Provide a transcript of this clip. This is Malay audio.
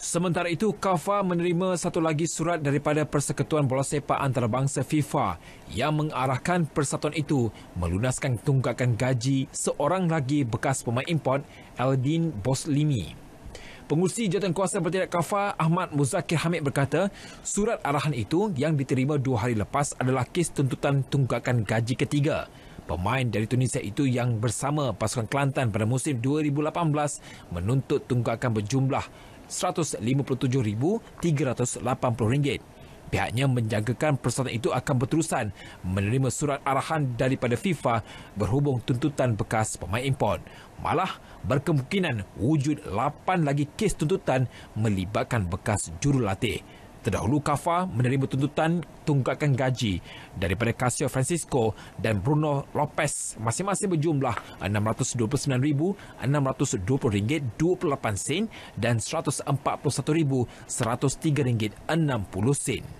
Sementara itu, KAFA menerima satu lagi surat daripada Persekutuan Bola Sepak Antarabangsa FIFA yang mengarahkan persatuan itu melunaskan tunggakan gaji seorang lagi bekas pemain import, Aldin Boslimi. Pengurusi Jawatankuasa Bertindak KAFA Ahmad Muzakir Hamid berkata, surat arahan itu yang diterima dua hari lepas adalah kes tuntutan tunggakan gaji ketiga pemain dari Tunisia itu yang bersama pasukan Kelantan pada musim 2018 menuntut tunggakan berjumlah 157,380 ringgit. Pihaknya menjangkakan persatuan itu akan berterusan menerima surat arahan daripada FIFA berhubung tuntutan bekas pemain import. Malah berkemungkinan wujud 8 lagi kes tuntutan melibatkan bekas jurulatih. Terdahulu Kafa menerima tuntutan tunggakan gaji daripada Casio Francisco dan Bruno Lopez masing-masing berjumlah RM629,620.28 dan RM141,103.60.